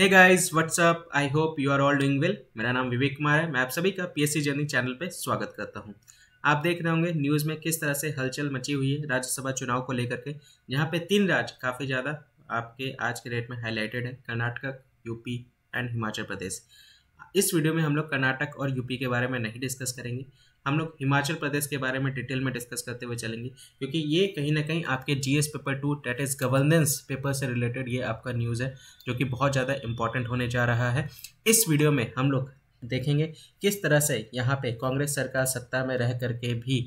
hey guys what's up I hope you are all doing well मेरा नाम विवेक कुमार है मैं आप सभी का पीएससी जर्नी चैनल पे स्वागत करता हूँ आप देख रहे होंगे न्यूज़ में किस तरह से हलचल मची हुई है राज्यसभा चुनाव को लेकर के यहाँ पे तीन राज्य काफ़ी ज़्यादा आपके आज के डेट में हाईलाइटेड है कर्नाटक यूपी एंड हिमाचल प्रदेश इस वीडियो में हम लोग कर्नाटक और यूपी के बारे में नहीं डिस्कस करेंगे हम लोग हिमाचल प्रदेश के बारे में डिटेल में डिस्कस करते हुए चलेंगे क्योंकि ये कहीं ना कहीं आपके GS paper two that is governance paper से रिलेटेड ये आपका न्यूज़ है जो कि बहुत ज़्यादा इंपॉर्टेंट होने जा रहा है इस वीडियो में हम लोग देखेंगे किस तरह से यहाँ पे कांग्रेस सरकार सत्ता में रह करके भी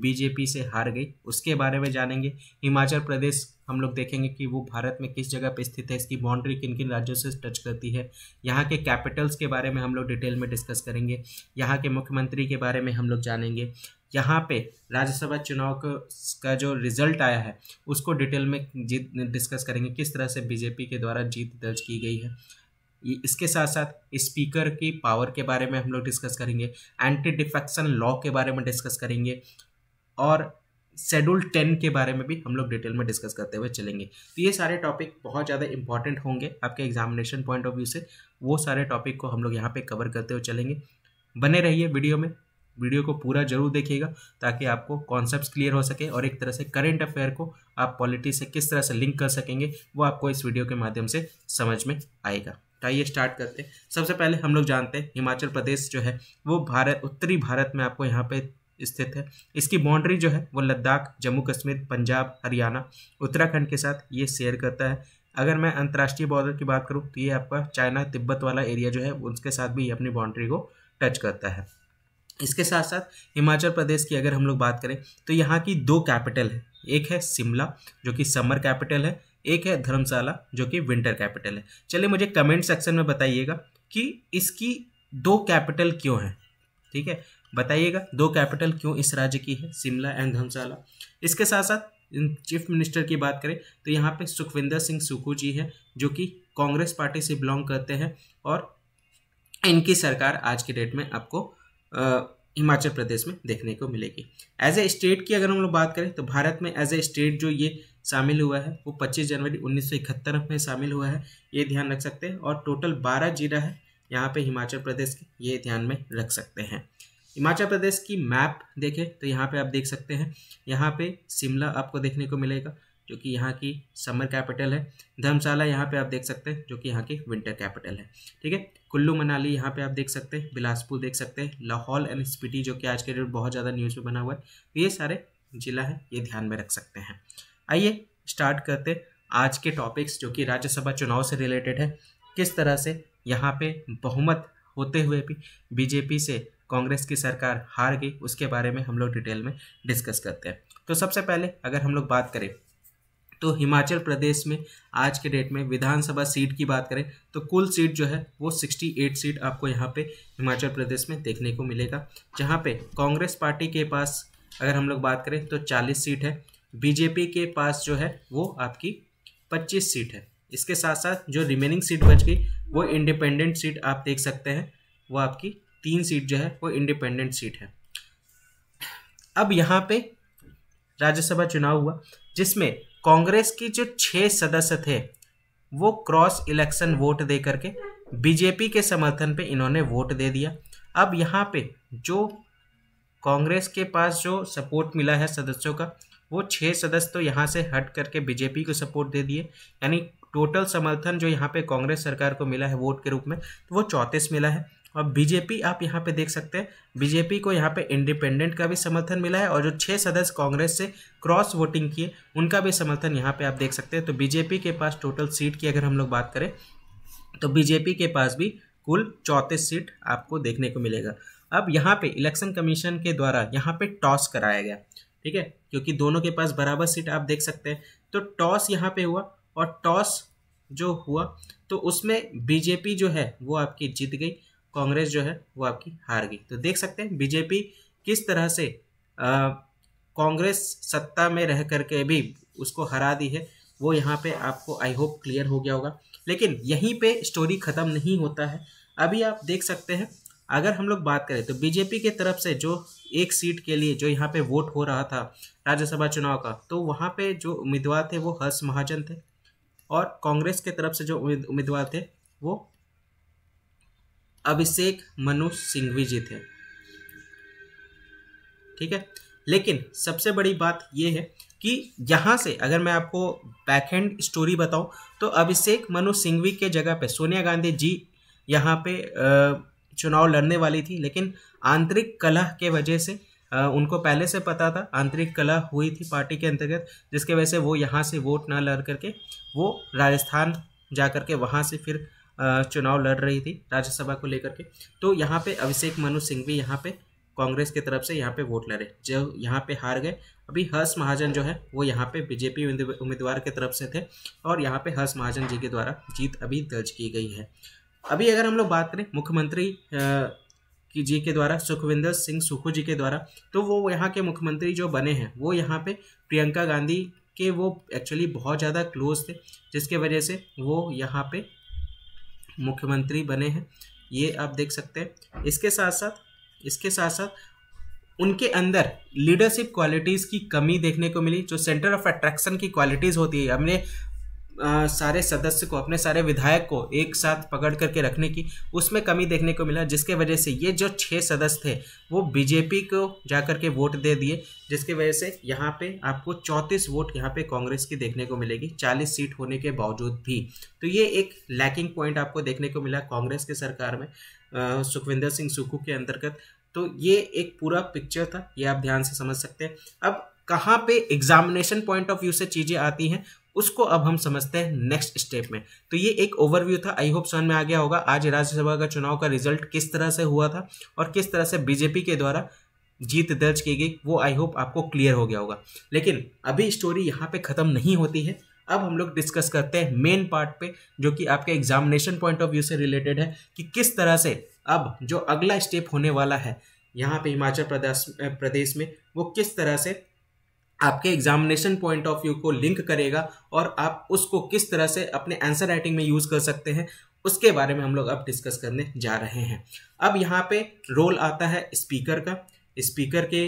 बीजेपी से हार गई उसके बारे में जानेंगे हिमाचल प्रदेश हम लोग देखेंगे कि वो भारत में किस जगह पे स्थित है इसकी बाउंड्री किन किन राज्यों से टच करती है यहाँ के कैपिटल्स के बारे में हम लोग डिटेल में डिस्कस करेंगे यहाँ के मुख्यमंत्री के बारे में हम लोग जानेंगे यहाँ पे राज्यसभा चुनाव का जो रिजल्ट आया है उसको डिटेल में जीत डिस्कस करेंगे किस तरह से बीजेपी के द्वारा जीत दर्ज की गई है इसके साथ साथ स्पीकर की पावर के बारे में हम लोग डिस्कस करेंगे एंटी डिफेक्शन लॉ के बारे में डिस्कस करेंगे और शेड्यूल टेन के बारे में भी हम लोग डिटेल में डिस्कस करते हुए चलेंगे तो ये सारे टॉपिक बहुत ज़्यादा इंपॉर्टेंट होंगे आपके एग्जामिनेशन पॉइंट ऑफ व्यू से वो सारे टॉपिक को हम लोग यहाँ पे कवर करते हुए चलेंगे बने रहिए वीडियो में वीडियो को पूरा जरूर देखिएगा ताकि आपको कॉन्सेप्ट क्लियर हो सके और एक तरह से करेंट अफेयर को आप पॉलिटिक्स से किस तरह से लिंक कर सकेंगे वो आपको इस वीडियो के माध्यम से समझ में आएगा तो आइए स्टार्ट करते हैं सबसे पहले हम लोग जानते हैं हिमाचल प्रदेश जो है वो भारत उत्तरी भारत में आपको यहाँ पे स्थित है इसकी बाउंड्री जो है वो लद्दाख जम्मू कश्मीर पंजाब हरियाणा उत्तराखंड के साथ ये शेयर करता है अगर मैं अंतर्राष्ट्रीय बॉर्डर की बात करूँ तो ये आपका चाइना तिब्बत वाला एरिया जो है उसके साथ भी ये अपनी बाउंड्री को टच करता है इसके साथ साथ हिमाचल प्रदेश की अगर हम लोग बात करें तो यहाँ की दो कैपिटल है एक है शिमला जो कि समर कैपिटल है एक है धर्मशाला जो कि विंटर कैपिटल है चलिए मुझे कमेंट सेक्शन में बताइएगा कि इसकी दो कैपिटल क्यों है ठीक है बताइएगा दो कैपिटल क्यों इस राज्य की है शिमला एंड धर्मशाला इसके साथ साथ चीफ मिनिस्टर की बात करें तो यहाँ पे सुखविंदर सिंह सुखू जी हैं जो कि कांग्रेस पार्टी से बिलोंग करते हैं और इनकी सरकार आज के डेट में आपको हिमाचल प्रदेश में देखने को मिलेगी एज ए स्टेट की अगर हम लोग बात करें तो भारत में एज ए स्टेट जो ये शामिल हुआ है वो 25 जनवरी 1971 में शामिल हुआ है ये ध्यान रख सकते हैं और टोटल 12 जिला है यहाँ पे हिमाचल प्रदेश की ये ध्यान में रख सकते हैं हिमाचल प्रदेश की मैप देखें तो यहाँ पे आप देख सकते हैं यहाँ पे शिमला आपको देखने को मिलेगा जो कि यहाँ की समर कैपिटल है धर्मशाला यहाँ पे आप देख सकते हैं जो कि यहाँ की विंटर कैपिटल है ठीक है कुल्लू मनाली यहाँ पे आप देख सकते हैं बिलासपुर देख सकते हैं लाहौल एंड स्पीटी जो कि आज के डेट बहुत ज़्यादा न्यूज़ में बना हुआ है ये सारे जिला है ये ध्यान में रख सकते हैं आइए स्टार्ट करते आज के टॉपिक्स जो कि राज्यसभा चुनाव से रिलेटेड है किस तरह से यहाँ पे बहुमत होते हुए भी बीजेपी से कांग्रेस की सरकार हार गई उसके बारे में हम लोग डिटेल में डिस्कस करते हैं तो सबसे पहले अगर हम लोग बात करें तो हिमाचल प्रदेश में आज के डेट में विधानसभा सीट की बात करें तो कुल सीट जो है वो 68 सीट आपको यहाँ पे हिमाचल प्रदेश में देखने को मिलेगा जहाँ पे कांग्रेस पार्टी के पास अगर हम लोग बात करें तो 40 सीट है बीजेपी के पास जो है वो आपकी 25 सीट है इसके साथ साथ जो रिमेनिंग सीट बच गई वो इंडिपेंडेंट सीट आप देख सकते हैं वो आपकी तीन सीट जो है वो इंडिपेंडेंट सीट है अब यहाँ पे राज्यसभा चुनाव हुआ जिसमें कांग्रेस की जो छः सदस्य थे वो क्रॉस इलेक्शन वोट दे करके बीजेपी के समर्थन पे इन्होंने वोट दे दिया अब यहाँ पे जो कांग्रेस के पास जो सपोर्ट मिला है सदस्यों का वो छः सदस्य तो यहाँ से हट करके बीजेपी को सपोर्ट दे दिए यानी टोटल समर्थन जो यहाँ पे कांग्रेस सरकार को मिला है वोट के रूप में तो वो चौंतीस मिला है और बीजेपी आप यहाँ पे देख सकते हैं बीजेपी को यहाँ पे इंडिपेंडेंट का भी समर्थन मिला है और जो छः सदस्य कांग्रेस से क्रॉस वोटिंग किए उनका भी समर्थन यहाँ पे आप देख सकते हैं तो बीजेपी के पास टोटल सीट की अगर हम लोग बात करें तो बीजेपी के पास भी कुल चौंतीस सीट आपको देखने को मिलेगा अब यहाँ पे इलेक्शन कमीशन के द्वारा यहाँ पे टॉस कराया गया ठीक है क्योंकि दोनों के पास बराबर सीट आप देख सकते हैं तो टॉस यहाँ पे हुआ और टॉस जो हुआ तो उसमें बीजेपी जो है वो आपकी जीत गई कांग्रेस जो है वो आपकी हार गई तो देख सकते हैं बीजेपी किस तरह से कांग्रेस सत्ता में रह करके भी उसको हरा दी है वो यहाँ पे आपको आई होप क्लियर हो गया होगा लेकिन यहीं पे स्टोरी ख़त्म नहीं होता है अभी आप देख सकते हैं अगर हम लोग बात करें तो बीजेपी के तरफ से जो एक सीट के लिए जो यहाँ पे वोट हो रहा था राज्यसभा चुनाव का तो वहाँ पे जो उम्मीदवार थे वो हर्ष महाजन थे और कांग्रेस के तरफ से जो उम्मीदवार थे वो अभिषेक मनु सिंघवी जी थे ठीक है लेकिन सबसे बड़ी बात यह है कि यहाँ से अगर मैं आपको बैकहेंड स्टोरी बताऊं तो अभिषेक मनु सिंघवी के जगह पे सोनिया गांधी जी यहाँ पे आ, चुनाव लड़ने वाली थी लेकिन आंतरिक कलह के वजह से उनको पहले से पता था आंतरिक कला हुई थी पार्टी के अंतर्गत जिसके वजह से वो यहाँ से वोट ना लड़ करके वो राजस्थान जा करके वहाँ से फिर चुनाव लड़ रही थी राज्यसभा को लेकर के तो यहाँ पे अभिषेक मनु सिंह भी यहाँ पे कांग्रेस की तरफ से यहाँ पे वोट लड़े जो यहाँ पे हार गए अभी हर्ष महाजन जो है वो यहाँ पे बीजेपी उम्मीदवार के तरफ से थे और यहाँ पे हर्ष महाजन जी के द्वारा जीत अभी दर्ज की गई है अभी अगर हम लोग बात करें मुख्यमंत्री की जी के द्वारा सुखविंदर सिंह सुखू जी के द्वारा तो वो यहाँ के मुख्यमंत्री जो बने हैं वो यहाँ पे प्रियंका गांधी के वो एक्चुअली बहुत ज़्यादा क्लोज थे जिसके वजह से वो यहाँ पे मुख्यमंत्री बने हैं ये आप देख सकते हैं इसके साथ साथ इसके साथ साथ उनके अंदर लीडरशिप क्वालिटीज़ की कमी देखने को मिली जो सेंटर ऑफ अट्रैक्शन की क्वालिटीज़ होती है हमने सारे सदस्य को अपने सारे विधायक को एक साथ पकड़ करके रखने की उसमें कमी देखने को मिला जिसके वजह से ये जो छः सदस्य थे वो बीजेपी को जा के वोट दे दिए जिसके वजह से यहाँ पे आपको चौंतीस वोट यहाँ पे कांग्रेस की देखने को मिलेगी चालीस सीट होने के बावजूद भी तो ये एक लैकिंग पॉइंट आपको देखने को मिला कांग्रेस की सरकार में सुखविंदर सिंह सुक्खू के अंतर्गत तो ये एक पूरा पिक्चर था ये आप ध्यान से समझ सकते हैं अब कहाँ पे एग्जामिनेशन पॉइंट ऑफ व्यू से चीज़ें आती हैं उसको अब हम समझते हैं नेक्स्ट स्टेप में तो ये एक ओवरव्यू था आई होप सन में आ गया होगा आज राज्यसभा का चुनाव का रिजल्ट किस तरह से हुआ था और किस तरह से बीजेपी के द्वारा जीत दर्ज की गई वो आई होप आपको क्लियर हो गया होगा लेकिन अभी स्टोरी यहाँ पे ख़त्म नहीं होती है अब हम लोग डिस्कस करते हैं मेन पार्ट पे जो कि आपके एग्जामिनेशन पॉइंट ऑफ व्यू से रिलेटेड है कि किस तरह से अब जो अगला स्टेप होने वाला है यहाँ पे हिमाचल प्रदेश प्रदेश में वो किस तरह से आपके एग्जामिनेशन पॉइंट ऑफ व्यू को लिंक करेगा और आप उसको किस तरह से अपने आंसर राइटिंग में यूज़ कर सकते हैं उसके बारे में हम लोग अब डिस्कस करने जा रहे हैं अब यहाँ पे रोल आता है स्पीकर का स्पीकर के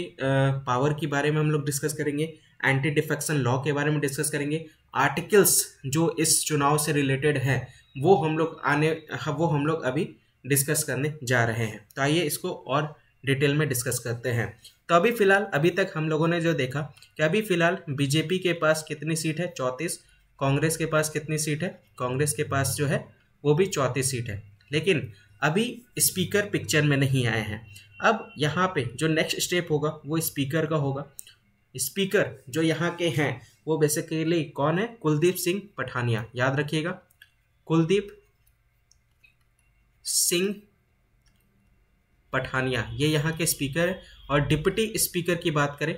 पावर के बारे में हम लोग डिस्कस करेंगे एंटी डिफेक्शन लॉ के बारे में डिस्कस करेंगे आर्टिकल्स जो इस चुनाव से रिलेटेड है वो हम लोग आने वो हम लोग अभी डिस्कस करने जा रहे हैं तो आइए इसको और डिटेल में डिस्कस करते हैं तो अभी फिलहाल अभी तक हम लोगों ने जो देखा कि अभी फिलहाल बीजेपी के पास कितनी सीट है चौंतीस कांग्रेस के पास कितनी सीट है कांग्रेस के पास जो है वो भी चौंतीस सीट है लेकिन अभी स्पीकर पिक्चर में नहीं आए हैं अब यहाँ पे जो नेक्स्ट स्टेप होगा वो स्पीकर का होगा स्पीकर जो यहाँ के हैं वो बेसिकली कौन है कुलदीप सिंह पठानिया याद रखिएगा कुलदीप सिंह पठानिया ये यहाँ के स्पीकर है और डिप्टी स्पीकर की बात करें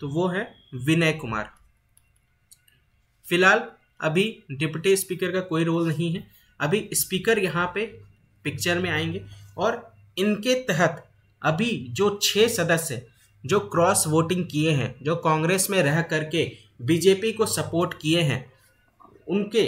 तो वो है विनय कुमार फिलहाल अभी डिप्टी स्पीकर का कोई रोल नहीं है अभी स्पीकर यहाँ पे पिक्चर में आएंगे और इनके तहत अभी जो छः सदस्य जो क्रॉस वोटिंग किए हैं जो कांग्रेस में रह करके बीजेपी को सपोर्ट किए हैं उनके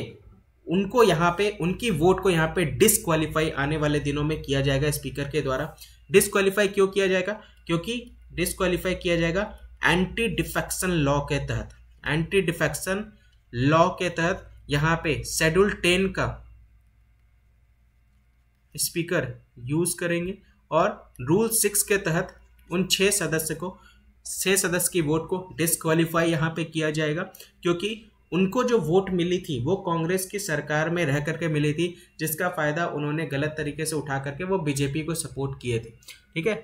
उनको यहाँ पे उनकी वोट को यहाँ पे डिसक्वालीफाई आने वाले दिनों में किया जाएगा स्पीकर के द्वारा डिसक्वालीफाई क्यों किया जाएगा क्योंकि डिसक्वालीफाई किया जाएगा एंटी डिफेक्शन लॉ के तहत एंटी डिफेक्शन लॉ के तहत यहाँ पे शेड्यूल टेन का स्पीकर यूज करेंगे और रूल सिक्स के तहत उन छह सदस्य को छह सदस्य की वोट को डिसक्वालीफाई यहाँ पे किया जाएगा क्योंकि उनको जो वोट मिली थी वो कांग्रेस की सरकार में रह करके मिली थी जिसका फ़ायदा उन्होंने गलत तरीके से उठा करके वो बीजेपी को सपोर्ट किए थे ठीक है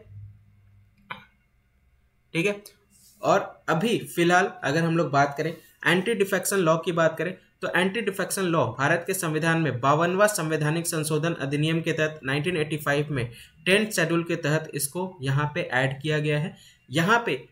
ठीक है और अभी फिलहाल अगर हम लोग बात करें एंटी डिफेक्शन लॉ की बात करें तो एंटी डिफेक्शन लॉ भारत के संविधान में बावनवा संवैधानिक संशोधन अधिनियम के तहत 1985 में टेंथ शेड्यूल के तहत इसको यहाँ पे ऐड किया गया है यहाँ पे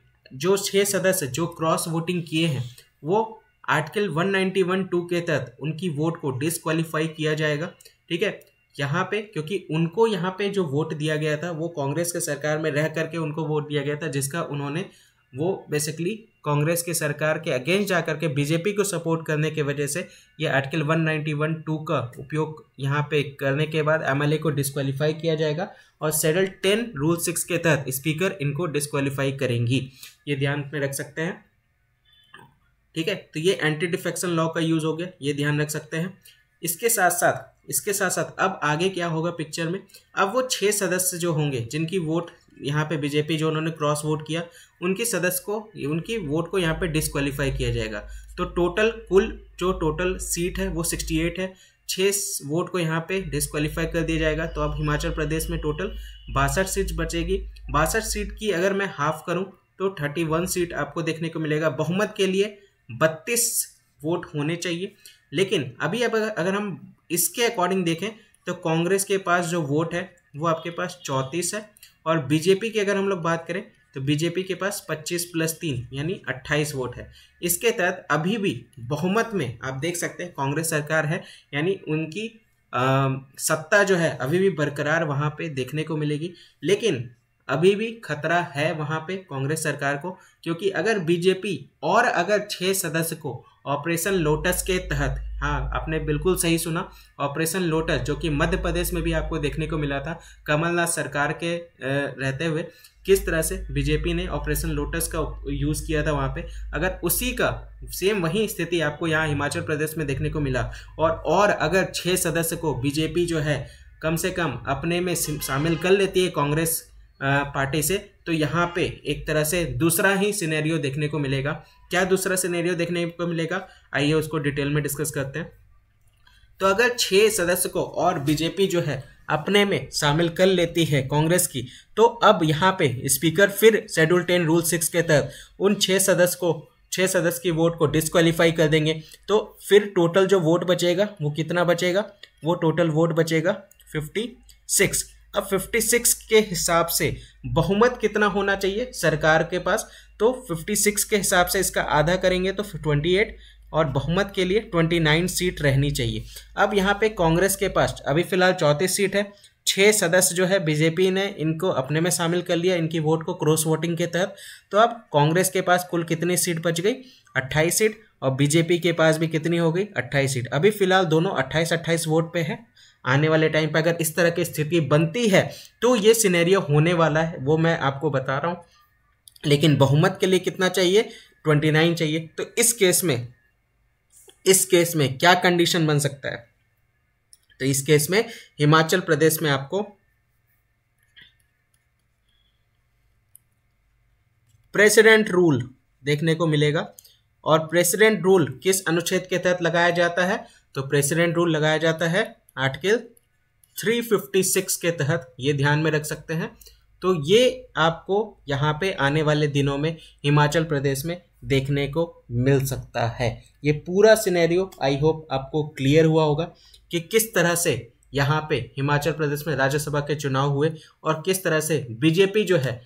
जो छः सदस्य जो क्रॉस वोटिंग किए हैं वो आर्टिकल 191 टू के तहत उनकी वोट को डिसक्वालीफाई किया जाएगा ठीक है यहाँ पे क्योंकि उनको यहाँ पे जो वोट दिया गया था वो कांग्रेस के सरकार में रह करके उनको वोट दिया गया था जिसका उन्होंने वो बेसिकली कांग्रेस के सरकार के अगेंस्ट जा करके बीजेपी को सपोर्ट करने के वजह से ये आर्टिकल 191 टू का उपयोग यहाँ पे करने के बाद एमएलए को डिस्क्वालीफाई किया जाएगा और सेडल 10 रूल 6 के तहत स्पीकर इनको डिस्क्वालीफाई करेंगी ये ध्यान में रख सकते हैं ठीक है तो ये एंटी डिफेक्शन लॉ का यूज हो गया ये ध्यान रख सकते हैं इसके साथ साथ इसके साथ साथ अब आगे क्या होगा पिक्चर में अब वो छः सदस्य जो होंगे जिनकी वोट यहाँ पे बीजेपी जो उन्होंने क्रॉस वोट किया उनकी सदस्य को उनकी वोट को यहाँ पे डिसक्वालीफाई किया जाएगा तो टोटल कुल जो टोटल सीट है वो सिक्सटी एट है छः वोट को यहाँ पे डिसक्वालीफाई कर दिया जाएगा तो अब हिमाचल प्रदेश में टोटल बासठ सीट बचेगी बासठ सीट की अगर मैं हाफ करूँ तो थर्टी वन सीट आपको देखने को मिलेगा बहुमत के लिए बत्तीस वोट होने चाहिए लेकिन अभी अब अगर हम इसके अकॉर्डिंग देखें तो कांग्रेस के पास जो वोट है वो आपके पास चौंतीस है और बीजेपी की अगर हम लोग बात करें तो बीजेपी के पास 25 प्लस तीन यानी 28 वोट है इसके तहत अभी भी बहुमत में आप देख सकते हैं कांग्रेस सरकार है यानी उनकी आ, सत्ता जो है अभी भी बरकरार वहाँ पे देखने को मिलेगी लेकिन अभी भी खतरा है वहां पे कांग्रेस सरकार को क्योंकि अगर बीजेपी और अगर छह सदस्य को ऑपरेशन लोटस के तहत हाँ आपने बिल्कुल सही सुना ऑपरेशन लोटस जो कि मध्य प्रदेश में भी आपको देखने को मिला था कमलनाथ सरकार के रहते हुए किस तरह से बीजेपी ने ऑपरेशन लोटस का यूज़ किया था वहाँ पे अगर उसी का सेम वही स्थिति आपको यहाँ हिमाचल प्रदेश में देखने को मिला और और अगर छः सदस्य को बीजेपी जो है कम से कम अपने में शामिल कर लेती है कांग्रेस पार्टी से तो यहाँ पे एक तरह से दूसरा ही सिनेरियो देखने को मिलेगा क्या दूसरा सिनेरियो देखने को मिलेगा आइए उसको डिटेल में डिस्कस करते हैं तो अगर छः सदस्य को और बीजेपी जो है अपने में शामिल कर लेती है कांग्रेस की तो अब यहाँ पे स्पीकर फिर शेड्यूल टेन रूल सिक्स के तहत उन छः सदस्य को छः सदस्य की वोट को डिसक्वालीफाई कर देंगे तो फिर टोटल जो वोट बचेगा वो कितना बचेगा वो टोटल वोट बचेगा फिफ्टी सिक्स अब 56 के हिसाब से बहुमत कितना होना चाहिए सरकार के पास तो 56 के हिसाब से इसका आधा करेंगे तो 28 और बहुमत के लिए 29 सीट रहनी चाहिए अब यहाँ पे कांग्रेस के पास अभी फिलहाल चौंतीस सीट है छः सदस्य जो है बीजेपी ने इनको अपने में शामिल कर लिया इनकी वोट को क्रॉस वोटिंग के तहत तो अब कांग्रेस के पास कुल कितनी सीट बच गई 28 सीट और बीजेपी के पास भी कितनी हो गई 28 सीट अभी फिलहाल दोनों 28 28 वोट पे हैं आने वाले टाइम पर अगर इस तरह की स्थिति बनती है तो ये सिनेरियो होने वाला है वो मैं आपको बता रहा हूँ लेकिन बहुमत के लिए कितना चाहिए ट्वेंटी नाइन चाहिए तो इस केस में इस केस में क्या कंडीशन बन सकता है तो इस केस में हिमाचल प्रदेश में आपको प्रेसिडेंट रूल देखने को मिलेगा और प्रेसिडेंट रूल किस अनुच्छेद के तहत लगाया जाता है तो प्रेसिडेंट रूल लगाया जाता है आर्टिकल 356 के तहत ये ध्यान में रख सकते हैं तो ये आपको यहाँ पे आने वाले दिनों में हिमाचल प्रदेश में देखने को मिल सकता है ये पूरा सिनेरियो आई होप आपको क्लियर हुआ होगा कि किस तरह से यहाँ पे हिमाचल प्रदेश में राज्यसभा के चुनाव हुए और किस तरह से बीजेपी जो है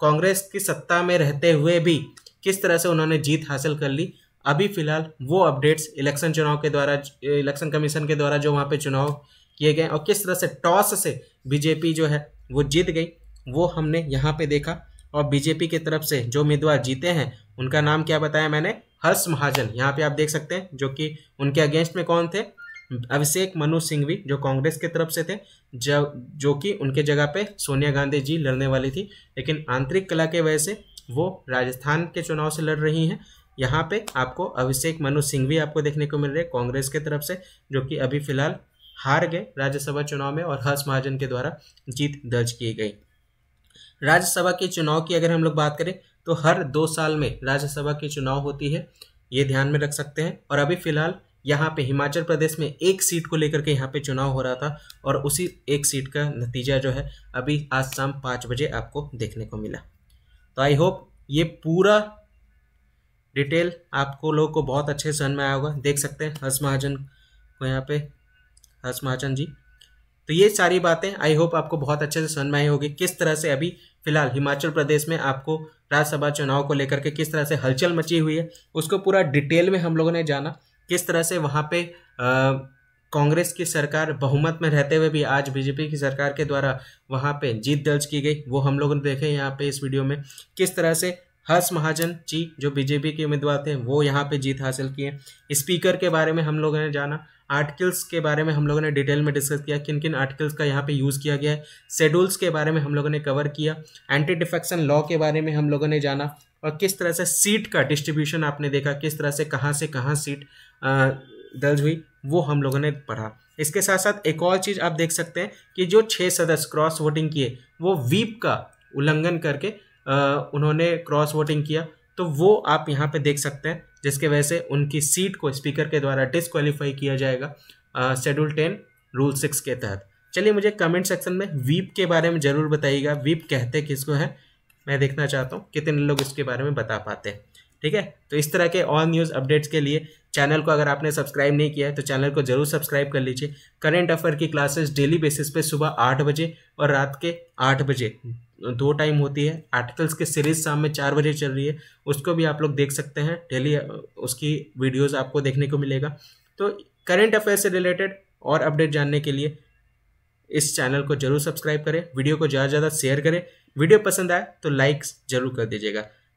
कांग्रेस की सत्ता में रहते हुए भी किस तरह से उन्होंने जीत हासिल कर ली अभी फिलहाल वो अपडेट्स इलेक्शन चुनाव के द्वारा इलेक्शन कमीशन के द्वारा जो वहाँ पे चुनाव किए गए और किस तरह से टॉस से बीजेपी जो है वो जीत गई वो हमने यहाँ पे देखा और बीजेपी की तरफ से जो उम्मीदवार जीते हैं उनका नाम क्या बताया मैंने हर्ष महाजन यहाँ पे आप देख सकते हैं जो कि उनके अगेंस्ट में कौन थे अभिषेक मनु सिंघवी जो कांग्रेस की तरफ से थे जब जो कि उनके जगह पे सोनिया गांधी जी लड़ने वाली थी लेकिन आंतरिक कला के वजह से वो राजस्थान के चुनाव से लड़ रही हैं यहाँ पे आपको अभिषेक मनु सिंह भी आपको देखने को मिल रहे हैं कांग्रेस के तरफ से जो कि अभी फिलहाल हार गए राज्यसभा चुनाव में और हर्ष महाजन के द्वारा जीत दर्ज की गई राज्यसभा के चुनाव की अगर हम लोग बात करें तो हर दो साल में राज्यसभा के चुनाव होती है ये ध्यान में रख सकते हैं और अभी फिलहाल यहाँ पे हिमाचल प्रदेश में एक सीट को लेकर के यहाँ पे चुनाव हो रहा था और उसी एक सीट का नतीजा जो है अभी आज शाम पाँच बजे आपको देखने को मिला तो आई होप ये पूरा डिटेल आपको लोग को बहुत अच्छे सन में आया होगा देख सकते हैं हर्ष महाजन को यहाँ पे हर्ष महाजन जी तो ये सारी बातें आई होप आपको बहुत अच्छे से समझ में आई होगी किस तरह से अभी फिलहाल हिमाचल प्रदेश में आपको राज्यसभा चुनाव को लेकर के किस तरह से हलचल मची हुई है उसको पूरा डिटेल में हम लोगों ने जाना किस तरह से वहाँ पे कांग्रेस की सरकार बहुमत में रहते हुए भी आज बीजेपी की सरकार के द्वारा वहाँ पे जीत दर्ज की गई वो हम लोगों ने देखे यहाँ पे इस वीडियो में किस तरह से हर्ष महाजन जी जो बीजेपी के उम्मीदवार थे वो यहाँ पे जीत हासिल किए स्पीकर के बारे में हम लोगों ने जाना आर्टिकल्स के बारे में हम लोगों ने डिटेल में डिस्कस किया किन किन आर्टिकल्स का यहाँ पे यूज़ किया गया है शेड्यूल्स के बारे में हम लोगों ने कवर किया एंटी डिफेक्शन लॉ के बारे में हम लोगों ने जाना और किस तरह से सीट का डिस्ट्रीब्यूशन आपने देखा किस तरह से कहाँ से कहाँ सीट दर्ज हुई वो हम लोगों ने पढ़ा इसके साथ साथ एक और चीज़ आप देख सकते हैं कि जो छः सदस्य क्रॉस वोटिंग किए वो वीप का उल्लंघन करके उन्होंने क्रॉस वोटिंग किया तो वो आप यहाँ पे देख सकते हैं जिसके वजह से उनकी सीट को स्पीकर के द्वारा डिसक्वालीफाई किया जाएगा शेड्यूल टेन रूल सिक्स के तहत चलिए मुझे कमेंट सेक्शन में वीप के बारे में ज़रूर बताइएगा वीप कहते किसको है मैं देखना चाहता हूँ कितने लोग इसके बारे में बता पाते हैं ठीक है तो इस तरह के और न्यूज़ अपडेट्स के लिए चैनल को अगर आपने सब्सक्राइब नहीं किया है तो चैनल को जरूर सब्सक्राइब कर लीजिए करंट अफेयर की क्लासेस डेली बेसिस पे सुबह आठ बजे और रात के आठ बजे दो टाइम होती है आर्टिकल्स के सीरीज शाम में चार बजे चल रही है उसको भी आप लोग देख सकते हैं डेली उसकी वीडियोज़ आपको देखने को मिलेगा तो करेंट अफेयर से रिलेटेड और अपडेट जानने के लिए इस चैनल को जरूर सब्सक्राइब करें वीडियो को ज़्यादा से ज़्यादा शेयर करें वीडियो पसंद आए तो लाइक्स जरूर कर दीजिएगा